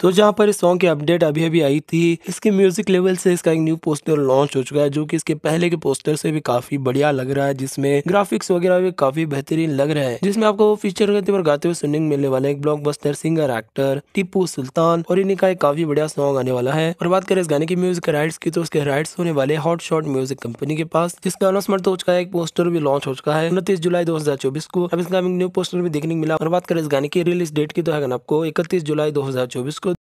तो जहाँ पर इस सॉन्ग की अपडेट अभी अभी आई थी इसके म्यूजिक लेवल से इसका एक न्यू पोस्टर लॉन्च हो चुका है जो कि इसके पहले के पोस्टर से भी काफी बढ़िया लग रहा है जिसमें ग्राफिक्स वगैरह भी काफी बेहतरीन लग रहा है जिसमें आपको फीचर करते पर गाते हुए सुनने को मिलने वाला एक एक बस्तर सिंगर एक्टर टीपू सुल्तान और इन्हीं का एक काफी बढ़िया सॉन्ग आने वाला है और बात करें इस गाने की म्यूजिक राइट्स की तो उसके राइट्स होने वाले हॉट शॉट म्यूजिक कंपनी के पास जिसका अनाउंसमेंट तो हो चुका है एक पोस्टर भी लॉन्च हो चुका है उनतीस जुलाई दो को अब इसका न्यू पोस्टर भी देखने को मिला और बात करें इस गाने की रिलीज डेट की तो है आपको इकतीस जुलाई दो को